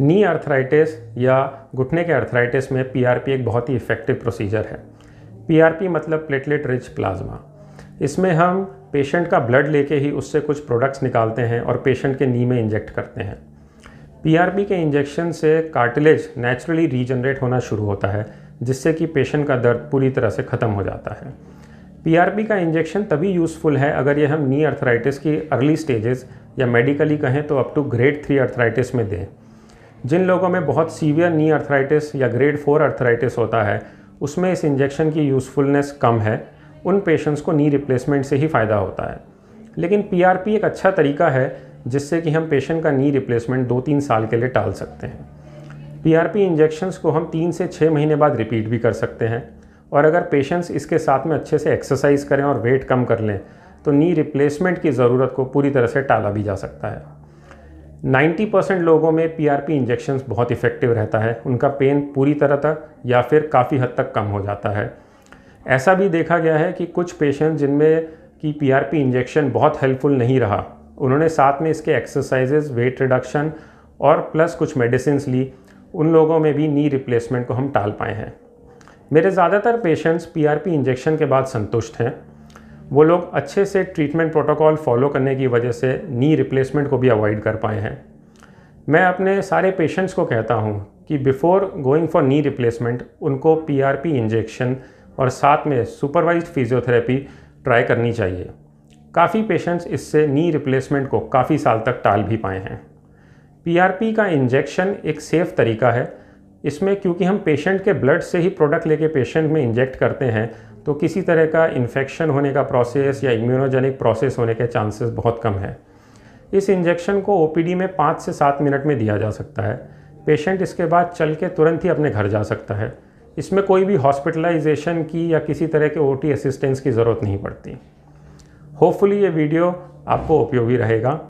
नी arthritis या घुटने के अर्थराइटिस में पीआरपी एक बहुत ही इफ़ेक्टिव प्रोसीजर है पीआरपी मतलब प्लेटलेट रिच प्लाज्मा इसमें हम पेशेंट का ब्लड लेके ही उससे कुछ प्रोडक्ट्स निकालते हैं और पेशेंट के नी में इंजेक्ट करते हैं पीआरपी के इंजेक्शन से कार्टिलेज नेचुरली रीजनरेट होना शुरू होता है जिससे कि पेशेंट का दर्द पूरी तरह से ख़त्म हो जाता है पीआरपी का इंजेक्शन तभी यूज़फुल है अगर ये हम नी अर्थराइटिस की अर्ली स्टेजेस या मेडिकली कहें तो up to grade three arthritis में दें जिन लोगों में बहुत सीवियर नी अर्थराइटिस या ग्रेड फोर अर्थराइटिस होता है उसमें इस इंजेक्शन की यूज़फुलनेस कम है उन पेशेंट्स को नी रिप्लेसमेंट से ही फ़ायदा होता है लेकिन पी एक अच्छा तरीका है जिससे कि हम पेशेंट का नी रिप्लेसमेंट दो तीन साल के लिए टाल सकते हैं पी आर इंजेक्शंस को हम तीन से छः महीने बाद रिपीट भी कर सकते हैं और अगर पेशेंट्स इसके साथ में अच्छे से एक्सरसाइज करें और वेट कम कर लें तो नी रिप्लेसमेंट की ज़रूरत को पूरी तरह से टाला भी जा सकता है 90 परसेंट लोगों में पीआरपी इंजेक्शन्स बहुत इफ़ेक्टिव रहता है उनका पेन पूरी तरह तक या फिर काफ़ी हद तक कम हो जाता है ऐसा भी देखा गया है कि कुछ पेशेंट जिनमें कि पीआरपी इंजेक्शन बहुत हेल्पफुल नहीं रहा उन्होंने साथ में इसके एक्सरसाइजेज वेट रिडक्शन और प्लस कुछ मेडिसिन ली उन लोगों में भी नी रिप्लेसमेंट को हम टाल पाए हैं मेरे ज़्यादातर पेशेंट्स पीआरपी इंजेक्शन के बाद संतुष्ट हैं वो लोग अच्छे से ट्रीटमेंट प्रोटोकॉल फॉलो करने की वजह से नी रिप्लेसमेंट को भी अवॉइड कर पाए हैं मैं अपने सारे पेशेंट्स को कहता हूँ कि before going for knee replacement उनको पीआरपी इंजेक्शन और साथ में सुपरवाइज्ड फिजियोथेरेपी ट्राई करनी चाहिए काफ़ी पेशेंट्स इससे नी रिप्लेसमेंट को काफ़ी साल तक टाल भी पाए हैं पीआरपी का इंजेक्शन एक सेफ़ तरीका है इसमें क्योंकि हम पेशेंट के ब्लड से ही प्रोडक्ट लेके पेशेंट में इंजेक्ट करते हैं तो किसी तरह का इन्फेक्शन होने का प्रोसेस या इम्यूनोजेनिक प्रोसेस होने के चांसेस बहुत कम है इस इंजेक्शन को ओ में पाँच से सात मिनट में दिया जा सकता है पेशेंट इसके बाद चल के तुरंत ही अपने घर जा सकता है इसमें कोई भी हॉस्पिटलाइजेशन की या किसी तरह के ओ असिस्टेंस की ज़रूरत नहीं पड़ती होपफुली ये वीडियो आपको उपयोगी रहेगा